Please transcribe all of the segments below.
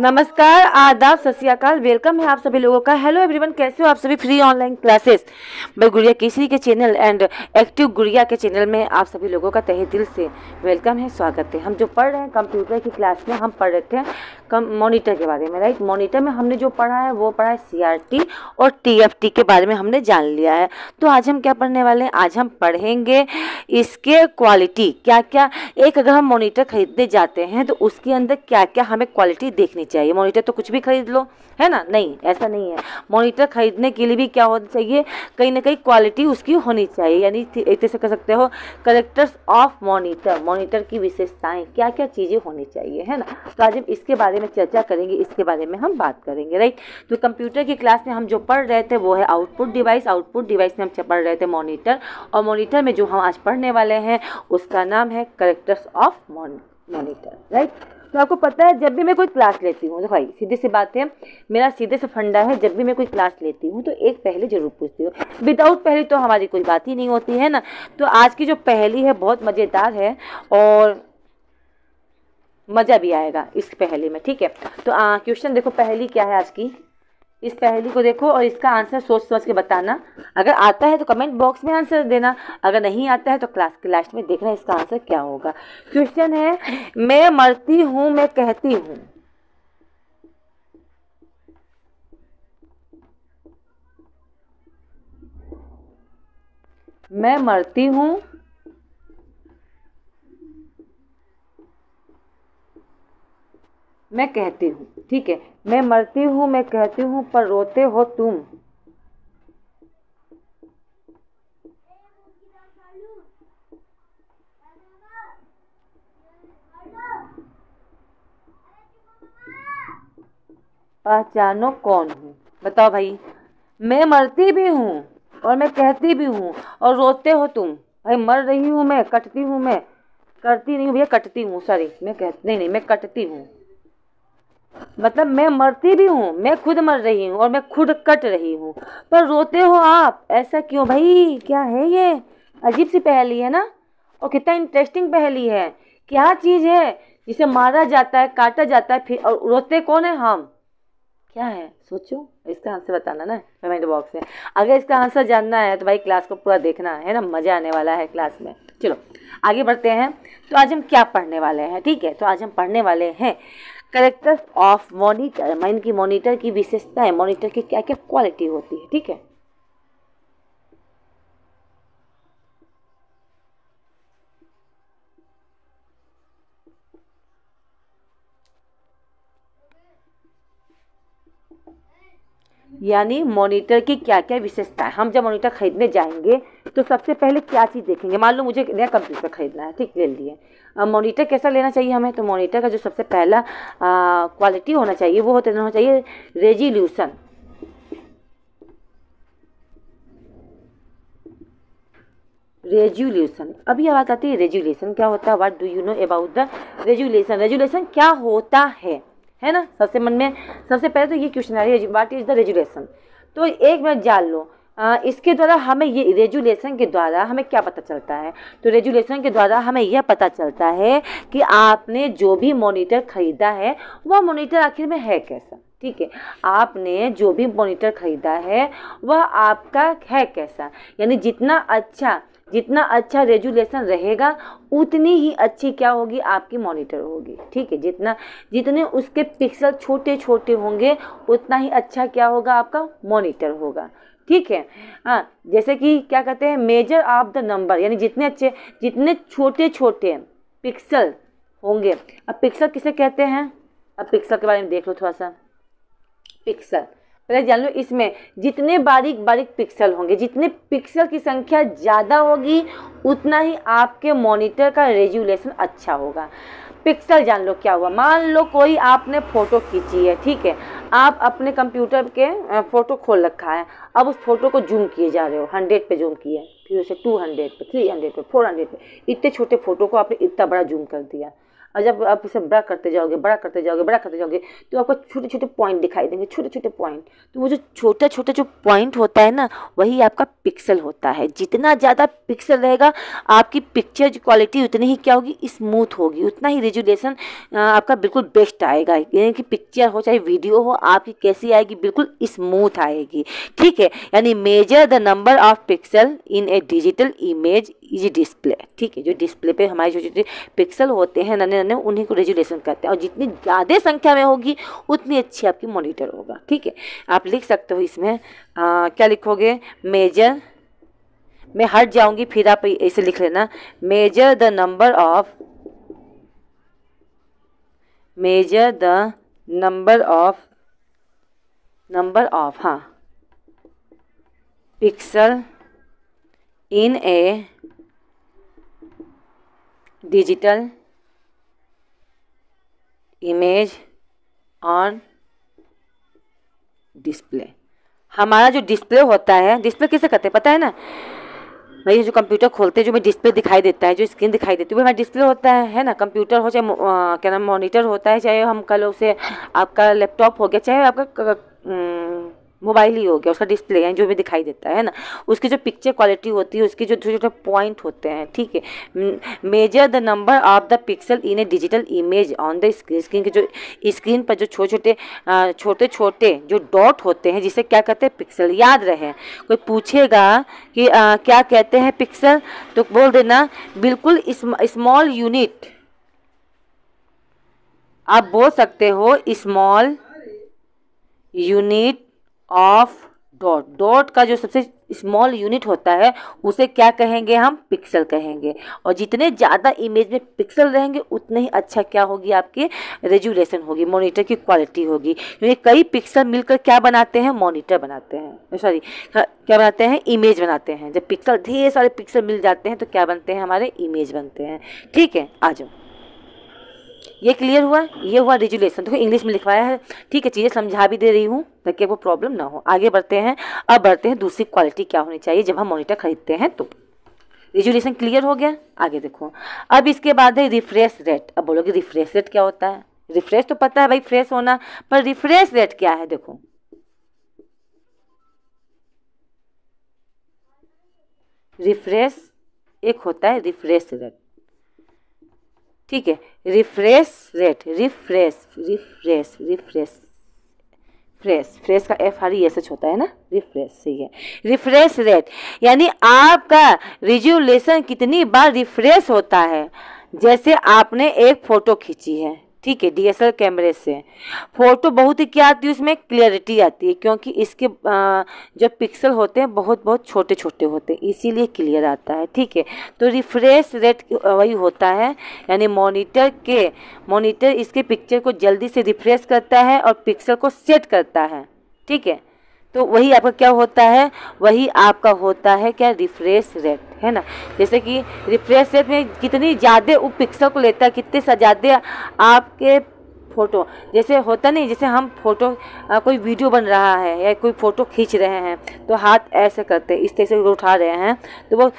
नमस्कार आदाब सत्याकाल वेलकम है आप सभी लोगों का हेलो एवरीवन कैसे हो आप सभी फ्री ऑनलाइन क्लासेस भाई गुड़िया केसरी के चैनल एंड एक्टिव गुड़िया के चैनल में आप सभी लोगों का तहे दिल से वेलकम है स्वागत है हम जो पढ़ रहे हैं कंप्यूटर की क्लास में हम पढ़ रहे थे कम मोनिटर के बारे में राइट मोनिटर में हमने जो पढ़ा है वो पढ़ा है सीआरटी और टीएफटी के बारे में हमने जान लिया है तो आज हम क्या पढ़ने वाले हैं आज हम पढ़ेंगे इसके क्वालिटी क्या क्या एक अगर हम मोनिटर खरीदने जाते हैं तो उसके अंदर क्या क्या हमें क्वालिटी देखनी चाहिए मोनीटर तो कुछ भी खरीद लो है ना नहीं ऐसा नहीं है मोनीटर खरीदने के लिए भी क्या होना चाहिए कहीं ना कहीं क्वालिटी उसकी होनी चाहिए यानी एक तरह से कह सकते हो करेक्टर्स ऑफ मोनिटर मोनिटर की विशेषताएं क्या क्या चीज़ें होनी चाहिए है ना तो आज हम इसके बारे में चर्चा करेंगे इसके बारे में हम बात करेंगे राइट तो कंप्यूटर की क्लास में हम जो पढ़ रहे थे वो है आउटपुट डिवाइस आउटपुट डिवाइस में हम पढ़ रहे थे मॉनिटर और मोनिटर में जो हम आज पढ़ने वाले हैं उसका नाम है करेक्टर्स ऑफ मोनिटर राइट तो आपको पता है जब भी मैं कोई क्लास लेती हूँ तो भाई सीधे सी बात है मेरा सीधे से फंडा है जब भी मैं कोई क्लास लेती हूँ तो एक पहले जरूर पूछती हूँ विदाउट पहले तो हमारी कोई बात ही नहीं होती है ना तो आज की जो पहली है बहुत मज़ेदार है और मज़ा भी आएगा इस पहली में ठीक है तो क्वेश्चन देखो पहली क्या है आज की इस पहली को देखो और इसका आंसर सोच समझ के बताना अगर आता है तो कमेंट बॉक्स में आंसर देना अगर नहीं आता है तो क्लास के लास्ट में देखना इसका आंसर क्या होगा क्वेश्चन है मैं मरती हूँ मैं कहती हूँ मैं मरती हूँ मैं कहती हूँ ठीक है मैं मरती हूँ मैं कहती हूँ पर रोते हो तुम पहचानो कौन हूँ बताओ भाई मैं मरती भी हूँ और मैं कहती भी हूँ और रोते हो तुम भाई मर रही हूँ मैं कटती हूँ मैं करती नहीं हूँ भैया कटती हूँ सॉरी मैं कहती नहीं नहीं मैं कटती हूँ मतलब मैं मरती भी हूँ मैं खुद मर रही हूँ और मैं खुद कट रही हूँ पर रोते हो आप ऐसा क्यों भाई क्या है ये अजीब सी पहली है ना और कितना इंटरेस्टिंग पहली है क्या चीज़ है जिसे मारा जाता है काटा जाता है फिर और रोते कौन है हम क्या है सोचो इसका आंसर बताना ना कमेंट बॉक्स में अगर इसका आंसर जानना है तो भाई क्लास को पूरा देखना है ना मज़ा आने वाला है क्लास में चलो आगे बढ़ते हैं तो आज हम क्या पढ़ने वाले हैं ठीक है तो आज हम पढ़ने वाले हैं करेक्टर ऑफ मॉनिटर मैं की मॉनिटर की विशेषता है मॉनिटर की क्या क्या क्वालिटी होती है ठीक है यानी मॉनिटर की क्या क्या विशेषता है हम जब मॉनिटर खरीदने जाएंगे तो सबसे पहले क्या चीज़ देखेंगे मान लो मुझे नया कंप्यूटर खरीदना है ठीक ले लिए मॉनिटर कैसा लेना चाहिए हमें तो मॉनिटर का जो सबसे पहला क्वालिटी होना चाहिए वो होता होना चाहिए रेजिल्यूसन रेजुलेशन अब आवाज बात आती है रेजुलेशन क्या होता है what do you know about the resolution resolution क्या होता है है ना सबसे मन में सबसे पहले तो ये क्वेश्चन आ रही है वाट इज़ द रेजुलेशन तो एक मिनट जान लो आ, इसके द्वारा हमें ये रेजुलेशन के द्वारा हमें क्या पता चलता है तो रेजुलेशन के द्वारा हमें यह पता चलता है कि आपने जो भी मॉनिटर ख़रीदा है वह मॉनिटर आखिर में है कैसा ठीक है आपने जो भी मॉनिटर ख़रीदा है वह आपका है कैसा यानी जितना अच्छा जितना अच्छा रेजुलेशन रहेगा उतनी ही अच्छी क्या होगी आपकी मॉनिटर होगी ठीक है जितना जितने उसके पिक्सल छोटे छोटे होंगे उतना ही अच्छा क्या होगा आपका मॉनिटर होगा ठीक है हाँ जैसे कि क्या कहते हैं मेजर ऑफ द नंबर यानी जितने अच्छे जितने छोटे छोटे पिक्सल होंगे अब पिक्सल किसे कहते हैं अब पिक्सल के बारे में देख लो थोड़ा सा पिक्सल पहले जान लो इसमें जितने बारीक बारीक पिक्सल होंगे जितने पिक्सल की संख्या ज़्यादा होगी उतना ही आपके मॉनिटर का रेजुलेशन अच्छा होगा पिक्सल जान लो क्या हुआ मान लो कोई आपने फ़ोटो खींची है ठीक है आप अपने कंप्यूटर के फ़ोटो खोल रखा है अब उस फोटो को जूम किए जा रहे हो हंड्रेड पे जूम किए फिर उसे टू हंड्रेड पे थ्री हंड्रेड पे फोर हंड्रेड पे इतने छोटे फ़ोटो को आपने इतना बड़ा जूम कर दिया और जब आप इसे बड़ा करते जाओगे बड़ा करते जाओगे बड़ा करते जाओगे तो आपको छोटे छोटे पॉइंट दिखाई देंगे छोटे छोटे पॉइंट तो वो जो छोटा छोटा जो पॉइंट होता है ना वही आपका पिक्सल होता है जितना ज़्यादा पिक्सल रहेगा आपकी पिक्चर की क्वालिटी उतनी ही क्या होगी स्मूथ होगी उतना ही रेजुलेशन आपका बिल्कुल बेस्ट आएगा यानी कि पिक्चर हो चाहे वीडियो हो आपकी कैसी आएगी बिल्कुल स्मूथ आएगी ठीक है यानी measure the number of pixel in a digital image is display ठीक है जो डिस्प्ले पे हमारे छोटे छोटे पिक्सल होते हैं नन्हे मॉनिटर हैं उन्हीं को रेजुलेशन कहते हैं और जितनी ज़्यादा संख्या में होगी उतनी अच्छी आपकी मॉनिटर होगा ठीक है आप लिख सकते हो इसमें आ, क्या लिखोगे मेजर मैं हट जाऊंगी फिर आप ऐसे लिख लेना measure the number of measure the number of number of हाँ pixel in a digital image on display हमारा जो डिस्प्ले होता है डिस्प्ले किसे कहते हैं पता है ना भाई जो कंप्यूटर खोलते हैं जो मैं डिस्प्ले दिखाई देता है जो स्क्रीन दिखाई देती है वो हमारा डिस्प्ले होता है है ना कंप्यूटर हो चाहे क्या नाम मॉनिटर होता है चाहे हम कल उसे आपका लैपटॉप हो गया चाहे आपका मोबाइल ही हो गया उसका डिस्प्ले है जो भी दिखाई देता है ना उसकी जो पिक्चर क्वालिटी होती है उसके जो छोटे छोटे पॉइंट होते हैं ठीक है measure the number of the pixel in a digital image on the screen screen के जो स्क्रीन पर जो छोटे छोटे छोटे छोटे जो डॉट होते हैं जिसे क्या कहते हैं पिक्सल याद रहे कोई पूछेगा कि आ, क्या कहते हैं पिक्सल तो बोल देना बिल्कुल स्मॉल यूनिट आप बोल सकते हो small unit of dot dot का जो सबसे स्मॉल यूनिट होता है उसे क्या कहेंगे हम पिक्सल कहेंगे और जितने ज़्यादा इमेज में पिक्सल रहेंगे उतने ही अच्छा क्या होगी आपकी रेजुलेशन होगी मॉनिटर की क्वालिटी होगी क्योंकि कई पिक्सल मिलकर क्या बनाते हैं मॉनिटर बनाते हैं सॉरी क्या बनाते हैं इमेज बनाते हैं जब पिक्सल ढेर सारे पिक्सल मिल जाते हैं तो क्या बनते हैं हमारे इमेज बनते हैं ठीक है आ जाओ ये क्लियर हुआ ये हुआ रेजुलेशन देखो इंग्लिश में लिखवाया है ठीक है चीज़ें समझा भी दे रही हूँ ताकि वो प्रॉब्लम ना हो आगे बढ़ते हैं अब बढ़ते हैं दूसरी क्वालिटी क्या होनी चाहिए जब हम मोनिटर खरीदते हैं तो रेजुलेशन क्लियर हो गया आगे देखो अब इसके बाद है रिफ्रेश रेट अब बोलोगे रिफ्रेश रेट क्या होता है रिफ्रेश तो पता है भाई फ्रेश होना पर रिफ्रेश रेट क्या है देखो रिफ्रेश एक होता है रिफ्रेश रेट ठीक है refresh rate refresh refresh refresh fresh fresh का F R E S H होता है ना रिफ्रेश सही है रिफ्रेश रेट यानी आपका रिज्यूलेशन कितनी बार रिफ्रेश होता है जैसे आपने एक फ़ोटो खींची है ठीक है डीएसएल कैमरे से फ़ोटो बहुत ही क्या आती है उसमें क्लियरिटी आती है क्योंकि इसके जो पिक्सल होते हैं बहुत बहुत छोटे छोटे होते हैं इसीलिए क्लियर आता है ठीक है तो रिफ्रेश रेट वही होता है यानी मॉनिटर के मॉनिटर इसके पिक्चर को जल्दी से रिफ्रेश करता है और पिक्सल को सेट करता है ठीक है तो वही आपका क्या होता है वही आपका होता है क्या रिफ्रेश रेट है ना जैसे कि रिफ्रेश रेट में कितनी ज़्यादा वो पिक्सल को लेता है कितने ज़्यादा आपके फ़ोटो जैसे होता नहीं जैसे हम फोटो आ, कोई वीडियो बन रहा है या कोई फ़ोटो खींच रहे हैं तो हाथ ऐसे करते इस तरह से उठा रहे हैं तो वो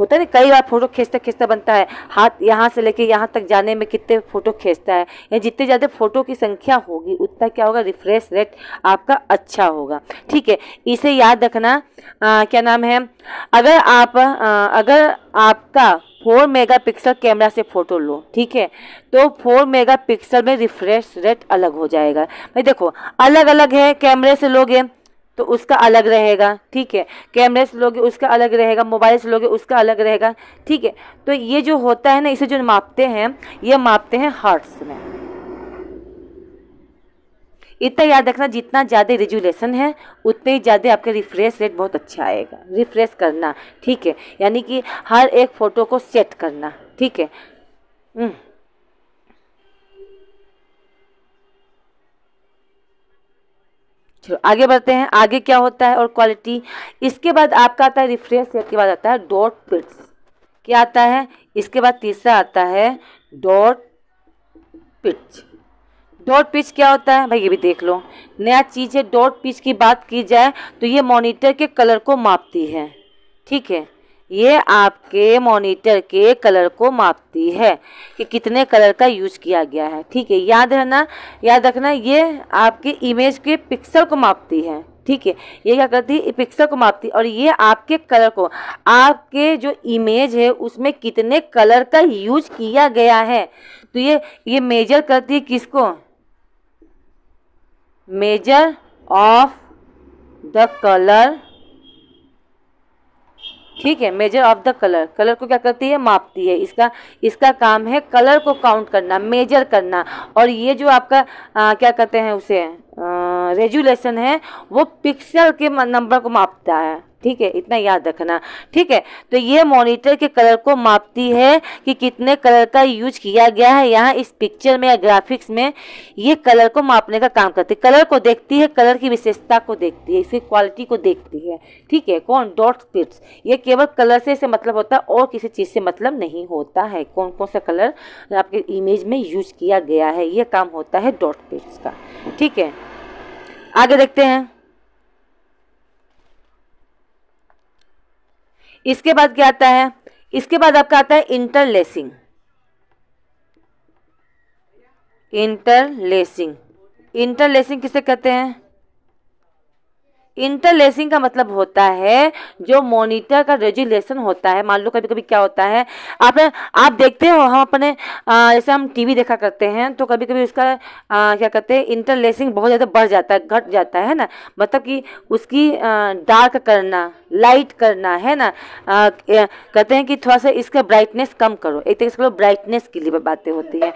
होता है ना कई बार फोटो खींचते खींचते बनता है हाथ यहाँ से लेके यहाँ तक जाने में कितने फोटो खींचता है या जितने ज़्यादा फोटो की संख्या होगी उतना क्या होगा रिफ्रेश रेट आपका अच्छा होगा ठीक है इसे याद रखना क्या नाम है अगर आप आ, अगर आपका फोर मेगापिक्सल कैमरा से फ़ोटो लो ठीक है तो फोर मेगापिक्सल में रिफ्रेश रेट अलग हो जाएगा भाई देखो अलग अलग है कैमरे से लोगे तो उसका अलग रहेगा ठीक है कैमरे से लोगे उसका अलग रहेगा मोबाइल से लोगे उसका अलग रहेगा ठीक है तो ये जो होता है ना इसे जो मापते हैं ये मापते हैं हार्ट्स में इतना याद रखना जितना ज़्यादा रेजुलेशन है उतने ही ज़्यादा आपका रिफ्रेश रेट बहुत अच्छा आएगा रिफ्रेश करना ठीक है यानी कि हर एक फ़ोटो को सेट करना ठीक है हम्म। चलो आगे बढ़ते हैं आगे क्या होता है और क्वालिटी इसके बाद आपका आता है रिफ्रेश के बाद आता है डॉट पिट्स क्या आता है इसके बाद तीसरा आता है डॉट पिच डॉट पिच क्या होता है भाई ये भी देख लो नया चीज़ है डॉट पिच की बात की जाए तो ये मॉनिटर के कलर को मापती है ठीक है ये आपके मॉनिटर के कलर को मापती है कि कितने कलर का यूज किया गया है ठीक है याद रहना याद रखना ये आपके इमेज के पिक्सल को मापती है ठीक है ये क्या करती है पिक्सल को मापती है और ये आपके कलर को आपके जो इमेज है उसमें कितने कलर का यूज किया गया है तो ये ये मेजर करती है किसको मेजर ऑफ द कलर ठीक है measure of the colour colour को क्या करती है मापती है इसका इसका काम है कलर को काउंट करना मेजर करना और ये जो आपका आ, क्या कहते हैं उसे रेजुलेशन है वो पिक्सल के नंबर को मापता है ठीक है इतना याद रखना ठीक है तो ये मॉनिटर के कलर को मापती है कि कितने कलर का यूज किया गया है यहाँ इस पिक्चर में या ग्राफिक्स में ये कलर को मापने का काम करती है कलर को देखती है कलर की विशेषता को देखती है इसकी क्वालिटी को देखती है ठीक है कौन डॉट पिट्स ये केवल कलर से इसे मतलब होता है और किसी चीज़ से मतलब नहीं होता है कौन कौन सा कलर आपके इमेज में यूज किया गया है ये काम होता है डॉट पिट्स का ठीक है आगे देखते हैं इसके बाद क्या आता है इसके बाद आपका आता है इंटरलेसिंग इंटरलेसिंग इंटरलेसिंग किसे कहते हैं इंटरलेसिंग का मतलब होता है जो मॉनिटर का रेजुलेशन होता है मान लो कभी कभी क्या होता है आप आप देखते हो हम अपने जैसे हम टीवी देखा करते हैं तो कभी कभी उसका आ, क्या कहते हैं इंटरलेसिंग बहुत ज़्यादा बढ़ जाता है घट जाता है ना मतलब कि उसकी आ, डार्क करना लाइट करना है ना आ, कहते हैं कि थोड़ा सा इसका ब्राइटनेस कम करो एक तरीके से करो ब्राइटनेस के लिए बातें होती है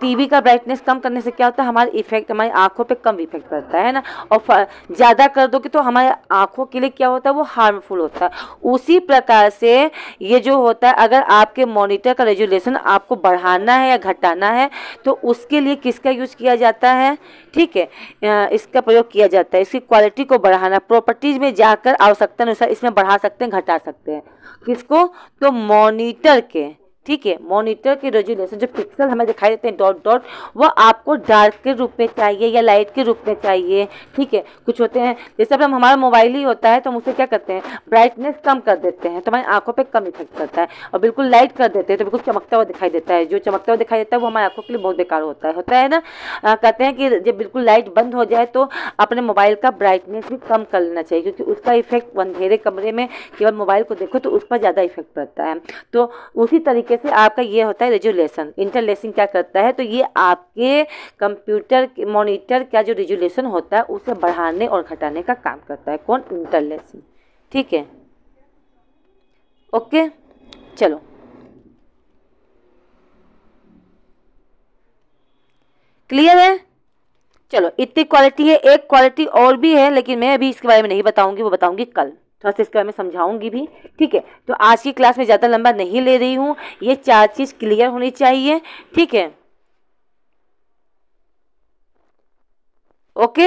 टीवी का ब्राइटनेस कम करने से क्या होता है हमारे इफेक्ट हमारी आँखों पर कम इफेक्ट पड़ता है ना और ज़्यादा कर दोगे तो हमारे आँखों के लिए क्या होता है वो हार्मफुल होता है उसी प्रकार से ये जो होता है अगर आपके मोनिटर का रेजुलेशन आपको बढ़ाना है या घटाना है तो उसके लिए किसका यूज़ किया जाता है ठीक है इसका प्रयोग किया जाता है इसकी क्वालिटी को बढ़ाना प्रॉपर्टीज़ में जाकर आवश्यकता अनुसार इसमें बढ़ा सकते हैं घटा सकते हैं किसको तो मॉनिटर के ठीक है मॉनिटर के रेजुलेशन जो पिक्सल हमें दिखाई देते हैं डॉट डॉट वो आपको डार्क के रूप में चाहिए या लाइट के रूप में चाहिए ठीक है कुछ होते हैं जैसे अब हम हमारा मोबाइल ही होता है तो हम उसे क्या करते हैं ब्राइटनेस कम कर देते हैं तो हमारी आंखों पर कम इफेक्ट करता है और बिल्कुल लाइट कर देते हैं तो बिल्कुल चमकता हुआ दिखाई देता है जो चमकता हुआ दिखाई देता है वो हमारी आंखों के लिए बहुत बेकार होता है होता है ना आ, कहते हैं कि जब बिल्कुल लाइट बंद हो जाए तो अपने मोबाइल का ब्राइटनेस भी कम कर लेना चाहिए क्योंकि उसका इफेक्ट अंधेरे कमरे में केवल मोबाइल को देखो तो उस पर ज़्यादा इफेक्ट पड़ता है तो उसी तरीके तरीके से आपका ये होता है रेजुलेशन इंटरलेसिंग क्या करता है तो ये आपके कंप्यूटर मॉनिटर का जो रेजुलेशन होता है उसे बढ़ाने और घटाने का काम करता है कौन इंटरलेसिंग ठीक है ओके चलो क्लियर है चलो इतनी क्वालिटी है एक क्वालिटी और भी है लेकिन मैं अभी इसके बारे में नहीं बताऊंगी वो बताऊंगी कल थोड़ा सा इसके बारे में समझाऊंगी भी ठीक है तो आज की क्लास में ज़्यादा लंबा नहीं ले रही हूँ ये चार चीज़ क्लियर होनी चाहिए ठीक है ओके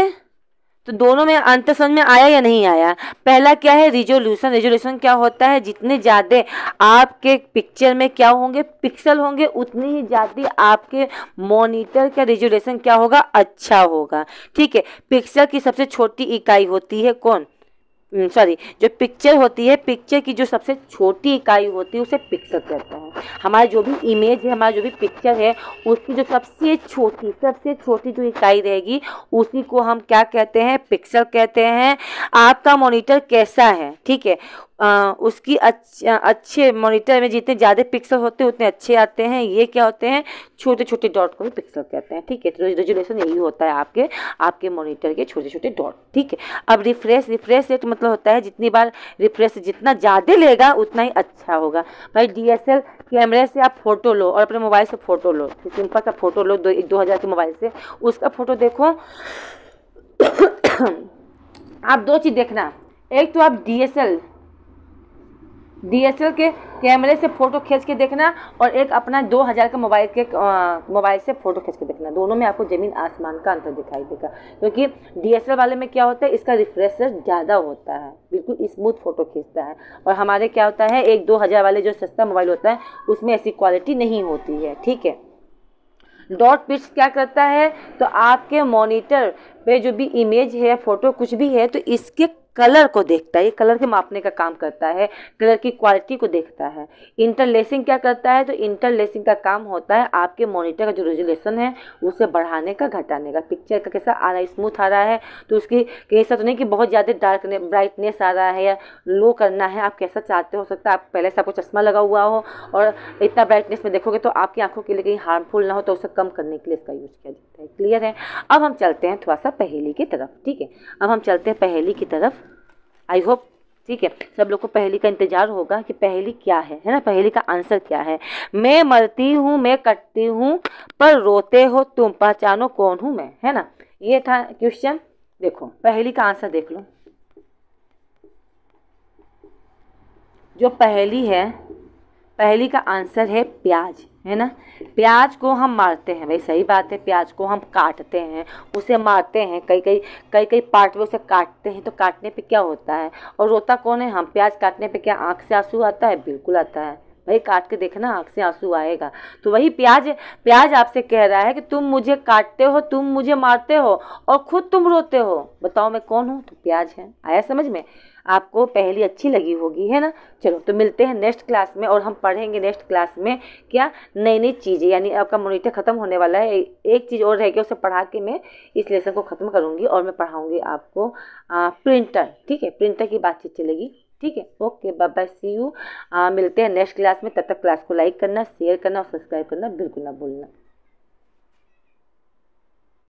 तो दोनों में अंतर समझ में आया या नहीं आया पहला क्या है रिजोल्यूशन रिजोल्यूशन क्या होता है जितने ज़्यादा आपके पिक्चर में क्या होंगे पिक्सल होंगे उतनी ही ज़्यादा आपके मॉनिटर का रिजोल्यूशन क्या होगा अच्छा होगा ठीक है पिक्सल की सबसे छोटी इकाई होती है कौन सॉरी जो पिक्चर होती है पिक्चर की जो सबसे छोटी इकाई होती है उसे पिक्चर कहते हैं हमारा जो भी इमेज है हमारा जो भी पिक्चर है उसकी जो सबसे छोटी सबसे छोटी जो इकाई रहेगी उसी को हम क्या कहते हैं पिक्सल कहते हैं आपका मॉनिटर कैसा है ठीक है उसकी अच्छे अच्छे मॉनिटर में जितने ज़्यादा पिक्सल होते हैं उतने अच्छे आते हैं ये क्या होते हैं छोटे छोटे डॉट को भी पिक्सल कहते हैं ठीक है तो रेजोलेशन यही होता है आपके आपके मॉनिटर के छोटे छोटे डॉट ठीक है अब रिफ्रेश रिफ्रेश रेट मतलब होता है जितनी बार रिफ्रेश जितना ज़्यादा लेगा उतना ही अच्छा होगा भाई डी कैमरे से आप फोटो लो और अपने मोबाइल से फ़ोटो लो सिंपल सा फ़ोटो लो दो, दो हज़ार के मोबाइल से उसका फ़ोटो देखो आप दो चीज़ देखना एक तो आप डी डीएसएल के कैमरे से फ़ोटो खींच के देखना और एक अपना 2000 का मोबाइल के मोबाइल से फ़ोटो खींच के देखना दोनों में आपको ज़मीन आसमान का अंतर दिखाई देगा क्योंकि डीएसएल वाले में क्या होता है इसका रिफ्रेश रेट ज़्यादा होता है बिल्कुल स्मूथ फ़ोटो खींचता है और हमारे क्या होता है एक दो हज़ार वाले जो सस्ता मोबाइल होता है उसमें ऐसी क्वालिटी नहीं होती है ठीक है डॉट पिक्स क्या करता है तो आपके मॉनिटर पे जो भी इमेज है फ़ोटो कुछ भी है तो इसके कलर को देखता है ये कलर के मापने का काम करता है कलर की क्वालिटी को देखता है इंटरलेसिंग क्या करता है तो इंटरलेसिंग का काम होता है आपके मॉनिटर का जो रेजुलेशन है उसे बढ़ाने का घटाने का पिक्चर का कैसा आ रहा है स्मूथ आ रहा है तो उसकी कैसा तो नहीं कि बहुत ज़्यादा डार्क ब्राइटनेस आ रहा है या लो करना है आप कैसा चाहते हो सकता है आप पहले से आपको चश्मा लगा हुआ हो और इतना ब्राइटनेस में देखोगे तो आपकी आंखों के लिए कहीं हार्मफुल ना हो तो उसे कम करने के लिए इसका यूज़ किया जाता है क्लियर है अब हम चलते हैं थोड़ा सा पहेली की तरफ ठीक है अब हम चलते हैं पहेली की तरफ आई होप ठीक है सब लोग को पहली का इंतजार होगा कि पहली क्या है है ना पहली का आंसर क्या है मैं मरती हूँ मैं कटती हूँ पर रोते हो तुम पहचानो कौन हूँ मैं है ना ये था क्वेश्चन देखो पहली का आंसर देख लो जो पहली है पहली का आंसर है प्याज है ना प्याज को हम मारते हैं भाई सही बात है प्याज को हम काटते हैं उसे मारते हैं कई कई कई कई पार्ट में उसे काटते हैं तो काटने पे क्या होता है और रोता कौन है हम प्याज काटने पे क्या आँख से आंसू आता है बिल्कुल आता है भाई काट के देखना आँख से आंसू आएगा तो वही प्याज प्याज आपसे कह रहा है कि तुम मुझे काटते हो तुम मुझे मारते हो और खुद तुम रोते हो बताओ मैं कौन हूँ तो प्याज है आया समझ में आपको पहली अच्छी लगी होगी है ना चलो तो मिलते हैं नेक्स्ट क्लास में और हम पढ़ेंगे नेक्स्ट क्लास में क्या नई नई चीज़ें यानी आपका मोनिटर ख़त्म होने वाला है एक चीज़ और रह उसे पढ़ा के मैं इस लेसन को ख़त्म करूँगी और मैं पढ़ाऊँगी आपको आ, प्रिंटर ठीक है प्रिंटर की बातचीत चलेगी ठीक है ओके बाबा सी यू मिलते हैं नेक्स्ट क्लास में तब तक क्लास को लाइक करना शेयर करना और सब्सक्राइब करना बिल्कुल ना भूलना